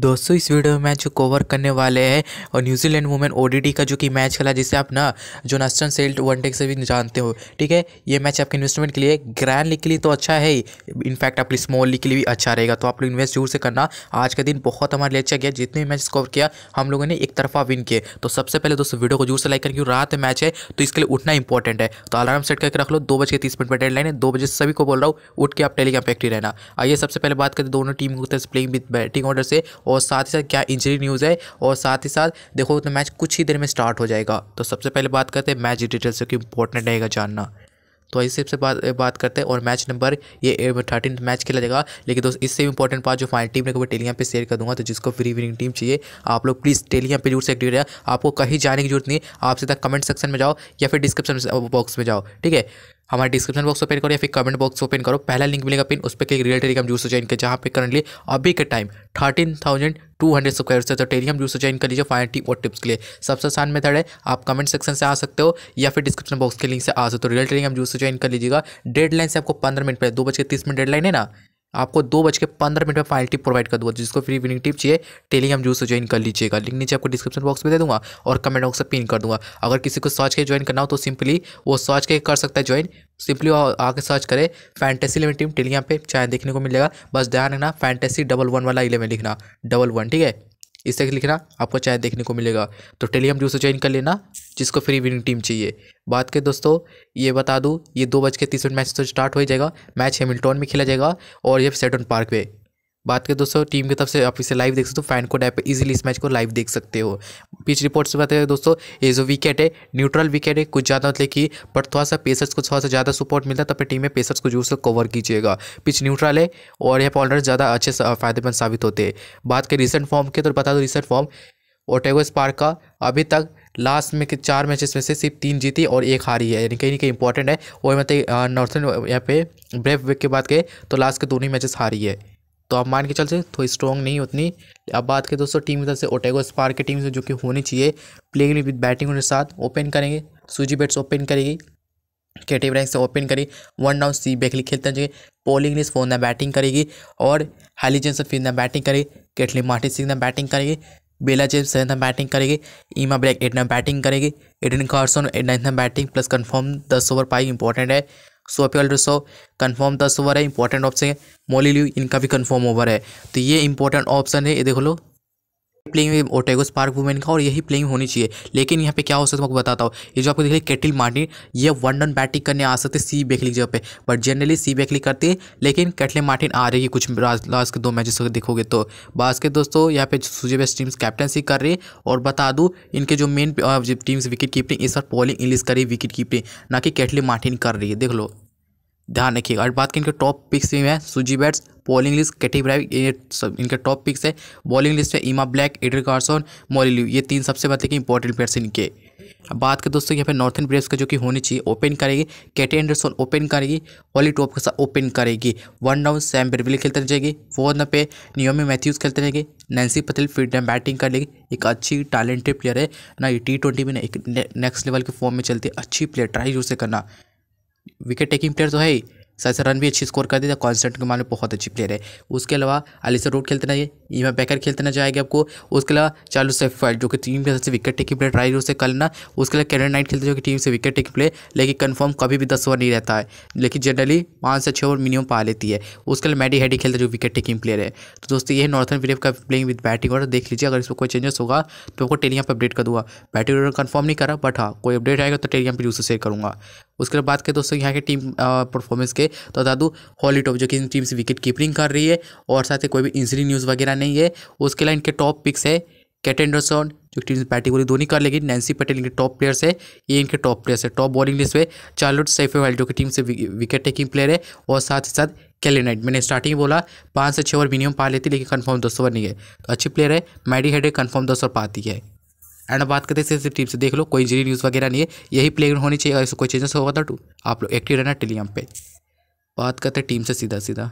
दोस्तों इस वीडियो में मैच कवर करने वाले हैं और न्यूजीलैंड वुमेन ओडीडी का जो कि मैच खेला जिसे आप ना जो नस्टन सेल्ट वन टेक से भी जानते हो ठीक है ये मैच आपके इन्वेस्टमेंट के लिए ग्रैंड लीग के लिए तो अच्छा है ही इनफैक्ट आपके स्मॉल लीग के लिए भी अच्छा रहेगा तो आप लोग इन्वेस्ट जरूर से करना आज का दिन बहुत हमारे लिए अच्छा गया जितने मैच कवर किया हम लोगों ने एक तरफा विन किए तो सबसे पहले दोस्तों वीडियो को जरूर से लाइक करें क्योंकि रात मैच है तो इसके लिए उठना इंपॉर्टेंट है तो अलार्म सेट करके रख लो दो बजे तीस मिनट पर डेडलाइन है दो बजे सभी को बोल रहा हूँ उठ के आप टेलीग्राम पे एक्टिव रहना आइए सबसे पहले बात करें दोनों टीम को प्लेइंग विद बैटिंग ऑर्डर से और साथ ही साथ क्या इंजरी न्यूज़ है और साथ ही साथ देखो तो मैच कुछ ही देर में स्टार्ट हो जाएगा तो सबसे पहले बात करते हैं मैच डिटेल्स क्योंकि इंपॉर्टेंट रहेगा जानना तो इसी सबसे बात बात करते हैं और मैच नंबर ये थर्टीन मैच खेला जाएगा लेकिन दोस्त इससे भी इंपॉर्टेंट बात जो फाइनल टीम रहेगा वो टेलियाँ पे शेयर कर दूंगा तो जिसको फ्री विनिंग टीम चाहिए आप लोग प्लीज़ टेलियाँ पे जरूर से एक्टिव आपको कहीं जाने की जरूरत नहीं आप सीधा कमेंट सेक्शन में जाओ या फिर डिस्क्रिप्शन बॉक्स में जाओ ठीक है हमारे डिस्क्रिप्शन बॉक्स ओपन करो या फिर कमेंट बॉक्स ओपन करो पहला लिंक मिलेगा पिन उस पर click real Telegram juice join कर जहाँ पे करंटली अभी के time thirteen thousand two hundred subscribers से तो टेलीग्राम जूस ज्वाइन कर लीजिए फाइन और टिप्स के लिए सबसे आसान मेथड है आप कमेंट सेक्शन से आ सकते हो या फिर डिस्क्रिप्शन बॉक्स के लिंक से आ सकते हो रियल टेलीग्राम जूस ज्वाइन कर लीजिएगा डेडलाइन से आपको पंद्रह मिनट पर दो बज के तीस मिनट डेडलाइन है ना आपको दो बज के पंद्रह मिनट में फाइनल टिप प्रोवाइड कर दूंगा जिसको फ्री विनिंग टिप चाहिए टेलीग्राम जूस से ज्वाइन कर लीजिएगा लिंक नीचे आपको डिस्क्रिप्शन बॉक्स में दे दूंगा और कमेंट बॉक्स से पिन कर दूंगा अगर किसी को सर्च के ज्वाइन करना हो तो सिंपली वो सर्च के कर सकता है ज्वाइन सिंपली आके सर्च करें फैंटेसी इलेवन टीम टेलीग्राम पे चाहे देखने को मिलेगा बस ध्यान रखना फैंटेसी डबल वन वाला इलेवन लिखना डबल वन ठीक है इस तरह लिखना आपको चाय देखने को मिलेगा तो टेलीग्राम ग्रुप से ज्वाइन कर लेना जिसको फ्री विनिंग टीम चाहिए बात के दोस्तों ये बता दूँ ये दो बज के तीस मिनट मैच तो स्टार्ट हो जाएगा मैच हेमिल्टन में खेला जाएगा और ये सेटन पार्क में बात करें दोस्तों टीम की तरफ से आप इसे लाइव देख सकते हो फैन कोड ऐप पर इस मैच को लाइव देख सकते हो पिच रिपोर्ट से बात करें दोस्तों ये जो विकेट है न्यूट्रल विकेट है कुछ ज़्यादा मतलब कि बट थोड़ा सा पेसर्स को थोड़ा सा ज़्यादा सपोर्ट मिलता है तब पर टीम में पेसर्स को जोर से कवर कीजिएगा पिच न्यूट्रल है और यहाँ पर ऑलराउंडर ज़्यादा अच्छे फायदेमंद साबित होते हैं बात करें रिसेंट फॉर्म के तो बता दो रिसेंट फॉर्म ओटेगो स्पार्क का अभी तक लास्ट में के चार मैचेस में से सिर्फ तीन जीती और एक हारी है यानी कहीं ना कहीं इंपॉर्टेंट है और मतलब नॉर्थन यहाँ पे ब्रेफ वेक की बात करें तो लास्ट के दोनों ही मैचेस हारी है तो आप मान के चल से थोड़ी स्ट्रॉन्ग नहीं उतनी अब बात करें दोस्तों टीम की तरफ से ओटेगो स्पार की टीम से जो कि होनी चाहिए प्लेइंग विद बैटिंग उनके साथ ओपन करेंगे सूजी बेट्स ओपन करेगी केटी रैंक से ओपन करी वन डाउन सी बेकली खेलते जाए पोलिंग ने फोन बैटिंग करेगी और हैली जेम्स फिर बैटिंग करेगी केटली मार्टिन सिंह बैटिंग करेगी बेला जेम्स सेवन बैटिंग करेगी ईमा ब्लैक एट बैटिंग करेगी Eden Carson ninth batting plus confirm दस ओवर पाई इंपॉर्टेंट है सो आपके सो कन्फर्म दस ओवर है इंपॉर्टेंट ऑप्शन है मोली ल्यू इनका भी कन्फर्म ओवर है तो ये इंपॉर्टेंट ऑप्शन है ये देख लो प्लेइंग ओटेगो स्पार्क वुमेन का और यही प्लेइंग होनी चाहिए लेकिन यहाँ पे क्या हो सकता है मैं बताता हूँ ये जो आपको देख केटिल मार्टिन ये वन डन बैटिंग करने आ सकते सी बेकली जगह पे बट जनरली सी बेकली करती है लेकिन केटले मार्टिन आ रही है कुछ लास्ट के दो मैचेस देखोगे तो बास के दोस्तों यहाँ पे बेस्ट टीम्स कैप्टनसी कर रही है और बता दूँ इनके जो मेन टीम्स विकेट कीपिंग इस बार पॉलिंग इंग्लिश कर रही है विकेट कीपिंग ना कि केटले मार्टिन कर रही है देख लो ध्यान रखिएगा और बात करें इनके टॉप पिक्स में है Suzie Bates bowling list Katie ब्राइव ये सब इनके टॉप पिक्स है बॉलिंग लिस्ट में इमा ब्लैक एडर कार्सन मोलिल्यू ये तीन सबसे मतलब कि इंपॉर्टेंट प्लेयर्स इनके अब बात करें दोस्तों यहाँ पे नॉर्थन ब्रेव्स का जो कि होनी चाहिए ओपन करेगी कैटी एंडरसन ओपन करेगी ऑली टॉप के साथ ओपन करेगी वन डाउन सैम बिरविले खेलते फोर फोर्थ पे नियोमी मैथ्यूज़ खेलते रहेंगे नैन्सी पटेल फिर बैटिंग कर लेगी एक अच्छी टैलेंटेड प्लेयर है ना ये टी ट्वेंटी में ना एक ने, नेक्स्ट लेवल के फॉर्म में चलती है अच्छी प्लेयर ट्राई जो से करना विकेट टेकिंग प्लेयर तो है ही साथ रन भी अच्छी स्कोर कर देता है कॉन्सेंट के मामले में बहुत अच्छी प्लेयर है उसके अलावा अलीसर रोड खेलते नहीं ईमा बैकर खेलते ना जाएगा आपको उसके अलावा चालू सेफर्ड जो कि टीम के सबसे विकेट टेकिंग प्लेयर ट्राई से करना उसके अलावा कैरन नाइट खेलते जो कि टीम से विकेट टेकिंग प्लेयर लेकिन कन्फर्म कभी भी दस ओवर नहीं रहता है लेकिन जनरली पाँच से छः ओवर मिनिमम पा लेती है उसके अलावा मैडी हैडी खेलते जो विकेट टेकिंग प्लेयर है तो दोस्तों ये नॉर्थन विलेव का प्लेइंग विद बैटिंग ऑर्डर देख लीजिए अगर इसमें कोई चेंजेस होगा तो आपको टेलियाँ पर अपडेट कर दूँगा बैटिंग ऑर्डर कन्फर्म नहीं करा बट हाँ कोई अपडेट आएगा तो टेलियाँ पर यूज़ शेयर करूँगा उसके बाद बात करें दोस्तों यहाँ के टीम परफॉर्मेंस के तो बता दूँ हॉली टॉप जो कि टीम से विकेट कीपिंग कर रही है और साथ ही कोई भी इंजरी न्यूज़ वगैरह नहीं है उसके अलावा इनके टॉप पिक्स है कैट एंडरसन जो टीम बैटिंग बोली दोनों कर लेगी नैन्सी पटेल इनके टॉप प्लेयर्स है ये इनके टॉप प्लेयर्स है टॉप बॉलिंग लिस्ट में चार्लोट सैफेवाल जो कि टीम से विकेट टेकिंग प्लेयर है और साथ ही साथ केले नाइट मैंने स्टार्टिंग में बोला पाँच से छः ओवर मिनिमम पा लेती लेकिन कन्फर्म दो सौ ओवर नहीं है तो अच्छी प्लेयर है मैडी हेडे कन्फर्म दो सौ पाती है एंड बात करते हैं सेफ्टी टिप्स देख लो कोई इंजरी न्यूज़ वगैरह नहीं है यही प्ले होनी चाहिए और कोई चेंजेस होगा तो आप लोग एक्टिव रहना टेलीग्राम पे बात करते हैं टीम से सीधा सीधा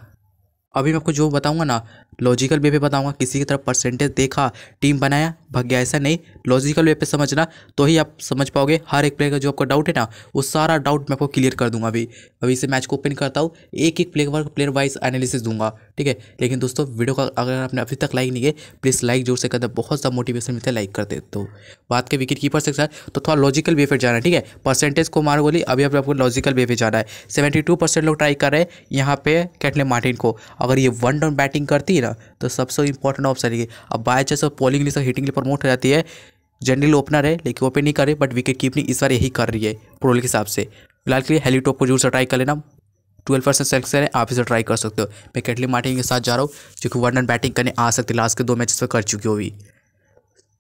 अभी मैं आपको जो बताऊंगा ना लॉजिकल वे पे बताऊंगा किसी की तरफ परसेंटेज देखा टीम बनाया भाग गया ऐसा नहीं लॉजिकल वे पे समझना तो ही आप समझ पाओगे हर एक प्लेयर का जो आपका डाउट है ना वो सारा डाउट मैं आपको क्लियर कर दूंगा अभी अभी इसे मैच को ओपन करता हूँ एक एक प्लेयर प्लेयर वाइज एनालिसिस दूंगा ठीक है लेकिन दोस्तों वीडियो का अगर आपने अभी तक लाइक नहीं किया प्लीज़ लाइक जोर से कर दो बहुत ज़्यादा मोटिवेशन मिलता है लाइक कर दे तो बात के विकेट कीपर से तो थोड़ा लॉजिकल वे पर जाना ठीक है परसेंटेज को मार बोली अभी आपको लॉजिकल वे पे जाना है सेवेंटी लोग ट्राई कर रहे हैं यहाँ पे कैटले मार्टिन को अगर ये वन डाउन बैटिंग करती है ना तो सबसे इंपॉर्टेंट ऑप्शन है अब बाय चांस बॉलिंग लिए हिटिंग लिए प्रमोट हो जाती है जनरल ओपनर है लेकिन ओपन नहीं कर रही बट विकेट कीपिंग इस बार यही कर रही है प्रोल के हिसाब से फिलहाल के लिए हेलीटॉप को जरूर से ट्राई कर लेना ट्वेल्व परसेंट सेलेक्शन है आप इसे ट्राई कर सकते हो मैं कैटली मार्टिन के साथ जा रहा हूँ जो कि वन डाउन बैटिंग करने आ सकती लास्ट के दो मैचेस पर कर चुकी होगी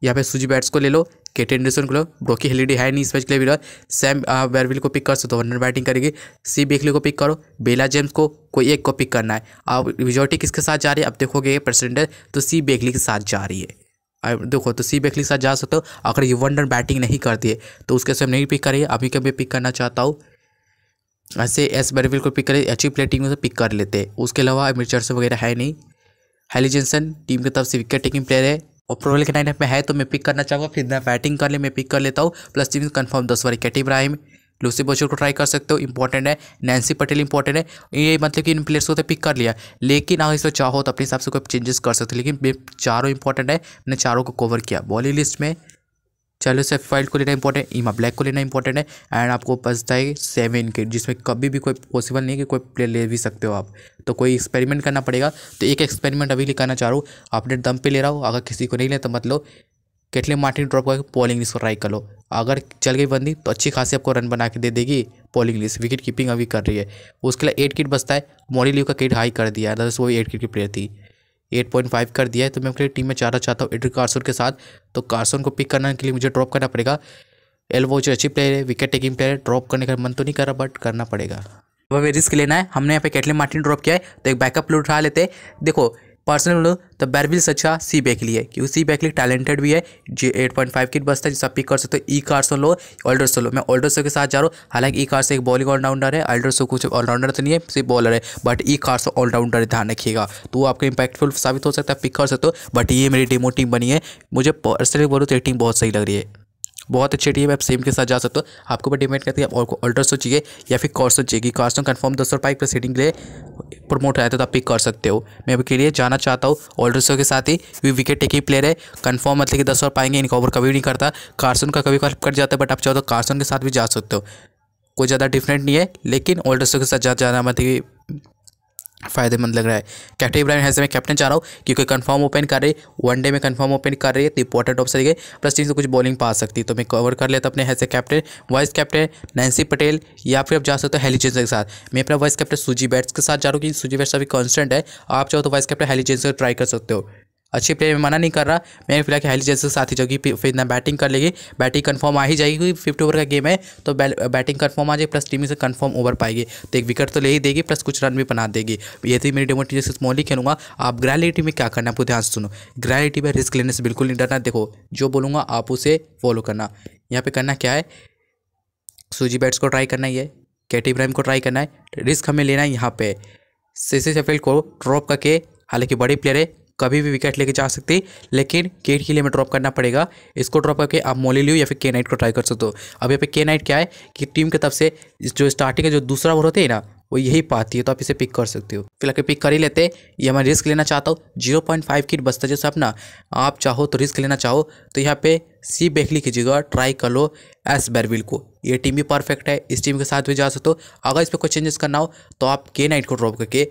यहाँ पे सूजी बैट्स को ले लो केट एंडरसन को ब्रोकी हेलिडी है नहीं इस के लिए फिलहाल सैम बैरविल को पिक कर सकते हो रन बैटिंग करेगी सी बेखली को पिक करो बेला जेम्स को कोई एक को पिक करना है अब मेजोरिटी किसके साथ जा रही है अब देखोगे परसेंटेज तो सी बेखली के साथ जा रही है देखो तो सी बेखली के साथ जा सकते हो अगर ये वन रन बैटिंग नहीं करती है तो उसके साथ नहीं पिक करिए अभी कभी पिक करना चाहता हूँ ऐसे एस बैरविल को पिक करिए अच्छी प्लेटिंग टीम से पिक कर लेते हैं उसके अलावा मिर्चर्स वगैरह है नहीं हेली जेंसन टीम की तरफ से विकेट टेकिंग प्लेयर है और प्रोबेल के नाइन में है तो मैं पिक करना चाहूँगा फिर मैं बैटिंग कर ले मैं पिक कर लेता हूँ प्लस टीम कन्फर्म दस बार कैट इब्राहिम लूसी बोचर को ट्राई कर सकते हो इंपॉर्टेंट है नैन्सी पटेल इंपॉर्टेंट है ये मतलब कि इन प्लेयर्स को तो पिक कर लिया लेकिन अगर इसमें चाहो तो अपने हिसाब से कोई चेंजेस कर सकते हो लेकिन चारों इंपॉर्टेंट है मैंने चारों को कवर किया बॉली लिस्ट में चलो सेफ फाइल को लेना इंपॉर्टेंट ईमा ब्लैक को लेना इंपॉर्टेंट है एंड आपको पसता है सेवन के जिसमें कभी भी कोई पॉसिबल नहीं है कि कोई प्लेयर ले भी सकते हो आप तो कोई एक्सपेरिमेंट करना पड़ेगा तो एक एक्सपेरिमेंट अभी लिखाना चाह रहा हूँ आपने दम पे ले रहा हो अगर किसी को नहीं ले तो मतलब केटले मार्टिन ड्रॉप करके पोलिंग लिस्ट को ट्राई कर लो अगर चल गई बंदी तो अच्छी खासी आपको रन बना के दे देगी पोलिंग लिस्ट विकेट कीपिंग अभी कर रही है उसके लिए एट किट बचता है मोरी लीव का किट हाई कर दिया अदरवाइज वो एट किट की प्लेयर थी एट पॉइंट फाइव कर दिया है तो मैं अपनी टीम में जाना चाहता हूँ एड्रिक कार्सन के साथ तो कार्सन को पिक करने के लिए मुझे ड्रॉप करना पड़ेगा एल जो अच्छी प्लेयर है विकेट टेकिंग प्लेयर है ड्रॉप करने का मन तो नहीं कर रहा बट करना पड़ेगा वह रिस्क लेना है हमने यहाँ पे कैटलिन मार्टिन ड्रॉप किया है तो एक बैकअप प्लेयर उठा लेते देखो पर्सनल बोलो तो बैरविल्स अच्छा सी बैक लिए क्योंकि सी बैक लिए टैलेंटेड भी है जो एट पॉइंट फाइव किट बस्ता जिससे आप पिक कर सकते हो ई कार्सो लो ऑल्डरसो लो मैं ऑल्डरसो के साथ जा रहा हूँ हालांकि ई कार्स एक बॉलिंग ऑलराउंडर है ऑल्डरसो कुछ ऑलराउंडर तो नहीं है सिर्फ बॉलर है बट ई कार्सो ऑलराउंडर ध्यान रखिएगा तो वो आपको इंपैक्टफुल साबित हो सकता है पिक कर सकते हो बट ये मेरी डेमो टीम बनी है मुझे पर्सनली बोलो तो एक टीम बहुत सही लग रही है बहुत अच्छी टीम है आप सेम के साथ जा सकते हो आपको ऊपर डिपेंड करती है आपको सो चाहिए या फिर कॉर्सो चाहिए कॉर्सो कन्फर्म दस सौ रुपये प्रोसीडिंग सीटिंग के लिए प्रमोट आया तो आप पिक कर सकते हो मैं अभी के लिए जाना चाहता हूँ ऑल्ट्रासो के साथ ही वी विकेट टेकिंग प्लेयर है कन्फर्म मतलब कि दस ओवर पाएंगे इनका ओवर कभी नहीं करता कार्सन का कभी कट जाता है बट आप चाहो तो कार्सन के साथ भी जा सकते हो कोई ज़्यादा डिफरेंट नहीं है लेकिन ऑल्ट्रासो के साथ जाना मतलब कि फ़ायदेमंद लग रहा है कैप्टन इब्राहिम हैज़ में कैप्टन चाह रहा हूँ क्योंकि कंफर्म ओपन कर रहे वन डे में कंफर्म ओपन कर रही है तो इंपॉर्टेंट ऑप्शन है प्लस टीम से कुछ बॉलिंग पा सकती है तो मैं कवर कर लेता अपने हैज़ captain vice captain Nancy Patel या फिर आप जा सकते हो हेली जेंसर के साथ मैं अपना वाइस कैप्टन सुजी बैट्स के साथ जा रहा हूँ कि सुजी बैट्स अभी कॉन्स्टेंट है आप चाहो तो vice captain Hayley Jensen try कर सकते हो अच्छे प्लेयर में मना नहीं कर रहा मैंने फिलहाल के हाईली जैसे साथ ही जाऊँगी फिर इतना बैटिंग कर लेगी बैटिंग कन्फर्म आ ही जाएगी फिफ्टी ओवर का गेम है तो बैटिंग कन्फर्म आ जाएगी प्लस टीम से कन्फर्म ओवर पाएगी तो एक विकेट तो ले ही देगी प्लस कुछ रन भी बना देगी ये थी मेरी डेमो टीम स्मॉली खेलूंगा आप ग्रैलिटी में क्या करना आपको ध्यान सुनो ग्रैलिटी में रिस्क लेने से बिल्कुल नहीं डरना देखो जो बोलूँगा आप उसे फॉलो करना यहाँ पर करना क्या है सूजी बैट्स को ट्राई करना ही है कैटी इब्राहिम को ट्राई करना है रिस्क हमें लेना है यहाँ पे सी शेफील्ड को ड्रॉप करके हालांकि बड़े प्लेयर है कभी भी विकेट लेके जा सकते लेकिन केट के लिए हमें ड्रॉप करना पड़ेगा इसको ड्रॉप करके आप मोली लियो या फिर के नाइट को ट्राई कर सकते हो अब यहाँ पे के नाइट क्या है कि टीम की तरफ से जो स्टार्टिंग है जो दूसरा ओवर होते हैं ना वो यही पाती है तो आप इसे पिक कर सकते हो फिलहाल पिक कर ही लेते ये मैं रिस्क लेना चाहता हूँ जीरो पॉइंट फाइव की बचता जैसे अपना आप चाहो तो रिस्क लेना चाहो तो यहाँ पे सी बेखली की जगह ट्राई कर लो एस बैरविल को ये टीम भी परफेक्ट है इस टीम के साथ भी जा सकते हो अगर इस पर कोई चेंजेस करना हो तो आप के नाइट को ड्रॉप करके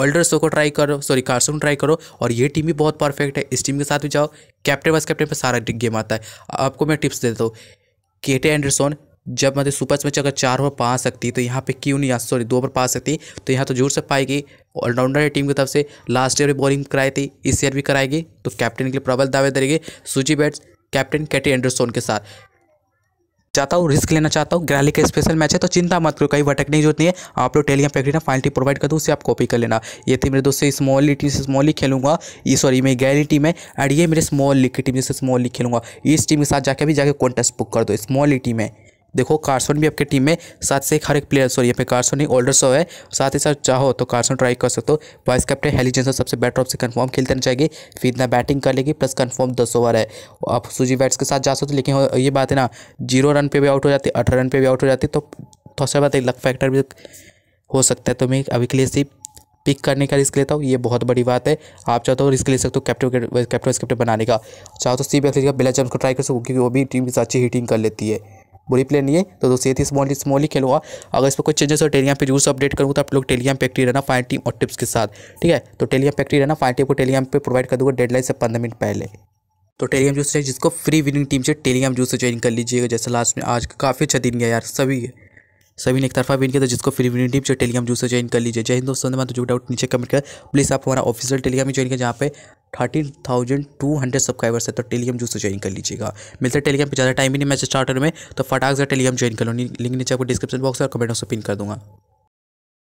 ऑल्डर शो को ट्राई करो सॉरी कार्सो ट्राई करो और ये टीम भी बहुत परफेक्ट है इस टीम के साथ भी जाओ कैप्टन वाइस कैप्टन पर सारा गेम आता है आपको मैं टिप्स देता हूँ केटे एंडरसोन जब मतलब सुपर स्मैच अगर चार ओवर पा सकती तो यहाँ पे क्यों नहीं आ सॉरी दो ओवर पा सकती तो यहाँ तो जोर से पाएगी ऑलराउंडर टीम की तरफ से लास्ट ईयर भी बॉलिंग कराई थी इस ईयर भी कराएगी तो कैप्टन के लिए प्रबल दावे करेगी सूची बैट्स कैप्टन कैटी एंडरसोन के साथ चाहता हूँ रिस्क लेना चाहता हूँ ग्रैली का स्पेशल मैच है तो चिंता मत करो कहीं भटकने की जरूरत नहीं है आप लोग टेलियम पैकेट ना फाइनल प्रोवाइड कर दूँ उसे आप कॉपी कर लेना ये थी मेरे दोस्तों स्मॉल लीग टीम से स्मॉल लीग खेलूंगा ये सॉरी मेरी गैली टीम है एंड ये मेरे स्मॉल लीग की टीम जिससे स्मॉल लीग खेलूंगा इस टीम के साथ जाकर भी जाकर कॉन्टेस्ट बुक कर दो स्मॉल लीग टीम है देखो कार्सन भी आपके टीम में साथ से हर एक प्लेयर सॉरी यहाँ पे कार्सन ही ओल्डर सो है साथ ही साथ चाहो तो कार्सन ट्राई कर सकते हो वाइस कैप्टन हेलीजेंसन सबसे बेटर ऑप्शन कन्फर्म खेलते रहना चाहिए फिर इतना बैटिंग कर लेगी प्लस कन्फर्म दस ओवर है आप सूजी बैट्स के साथ जा सकते हो लेकिन ये बात है ना जीरो रन पर भी आउट हो जाती है अठारह रन पर भी आउट हो जाती तो थोड़ा सा बात लक फैक्टर भी हो सकता है तो मैं अभी के लिए सिर्फ पिक करने का रिस्क लेता हूँ ये बहुत बड़ी बात है आप चाहते हो रिस्क तो ले सकते हो कैप्टन कैप्टन कैप्टन बनाने का चाहो तो सी बी बेला जम्स को ट्राई कर सको क्योंकि वो भी टीम के साथ अच्छी हिटिंग कर लेती है बुरी प्लेयर नहीं है तो दोस्तों ये थी स्मॉल स्मॉल ही खेलूंगा अगर इस पर कुछ चेंजेस हो टेलियाम पे जरूर से अपडेट करूँगा तो आप लोग टेलीग्राम पे एक्टिव रहना फाइन टीम और टिप्स के साथ ठीक है तो टेलीग्राम पे एक्टिव रहना फाइन टीम को टेलीग्राम पे प्रोवाइड कर दूँगा डेडलाइन से पंद्रह मिनट पहले तो टेलीग्राम जूस से जिसको फ्री विनिंग टीम से टेलीग्राम जूस से ज्वाइन कर लीजिएगा जैसे लास्ट में आज काफ़ी अच्छा दिन गया यार सभी सभी ने एक तरफा विन किया था जिसको free win team Telegram juice से ज्वाइन कर लीजिए जय हिंद दोस्तों मैं तो जो डाउट नीचे कमेंट कर प्लीज़ आप हमारा ऑफिशियल टेलीग्राम में ज्वाइन करें जहाँ पे thirteen thousand two hundred subscribers है तो टेलीग्राम जूस से ज्वाइन कर लीजिएगा मिलते हैं टेलीग्राम पर ज़्यादा टाइम ही नहीं मैच स्टार्टर में तो फटाक से टेलीग्राम ज्वाइन कर लो लिंक नीचे आपको डिस्क्रिप्शन बॉक्स और कमेंट बॉक्स पिन कर दूँगा